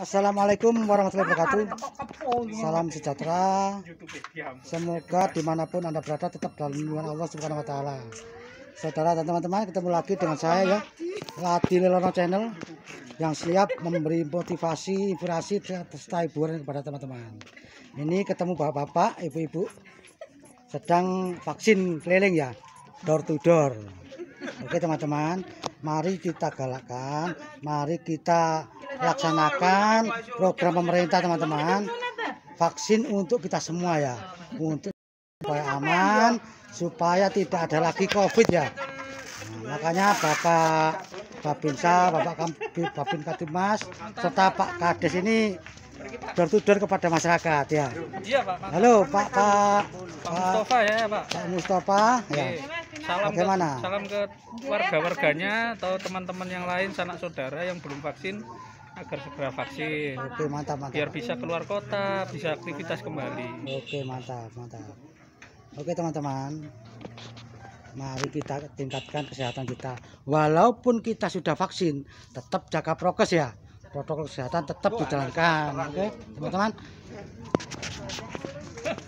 Assalamualaikum warahmatullahi wabarakatuh. Salam sejahtera. Semoga dimanapun anda berada tetap dalam lindungan Allah Subhanahu Wa Taala. Saudara dan teman-teman ketemu lagi dengan saya ya Lati Lelono Channel yang siap memberi motivasi, inspirasi serta hiburan kepada teman-teman. Ini ketemu bapak-bapak, ibu-ibu sedang vaksin keliling ya, door to door. Oke teman-teman, mari kita galakkan mari kita laksanakan program pemerintah teman-teman vaksin untuk kita semua ya untuk supaya aman supaya tidak ada lagi covid ya nah, makanya bapak Babinsa, Bapak Kampi, Babin Katimas, serta Pak Kades ini door kepada masyarakat ya. Halo iya, Pak. Halo Pak Pak Pak Mustafa ya Pak. Pak Mustafa ya salam Ke, salam ke warga-warganya atau teman-teman yang lain sanak saudara yang belum vaksin agar segera vaksin. Oke, mantap, mantap. Biar bisa keluar kota, bisa aktivitas kembali. Oke, mantap, mantap. Oke, teman-teman. Mari kita tingkatkan kesehatan kita. Walaupun kita sudah vaksin, tetap jaga prokes ya. Protokol kesehatan tetap dijalankan. Oke, teman-teman.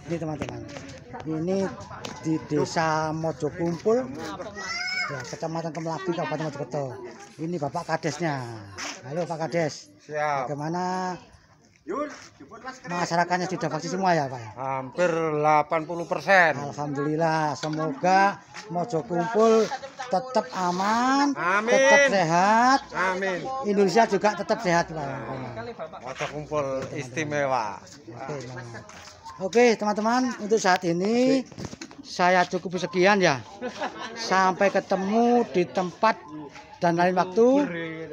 Ini teman-teman ini di desa Mojokumpul ya, kecamatan Kemlapi Kabupaten Mojokerto ini Bapak Kadesnya halo Pak Kades Siap. bagaimana masyarakatnya sudah vaksin semua ya Pak ya? hampir 80 persen Alhamdulillah semoga Mojokumpul tetap aman Amin. tetap sehat Amin Indonesia juga tetap sehat Pak Mojokumpul istimewa, istimewa. Oke teman-teman untuk saat ini saya cukup sekian ya. Sampai ketemu di tempat dan lain waktu.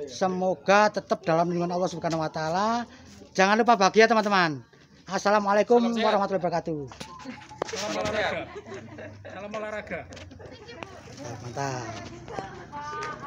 Semoga tetap dalam lindungan Allah Subhanahu wa taala. Jangan lupa bahagia teman-teman. Assalamualaikum warahmatullahi wabarakatuh. Salam olahraga. Salam olahraga. mantap.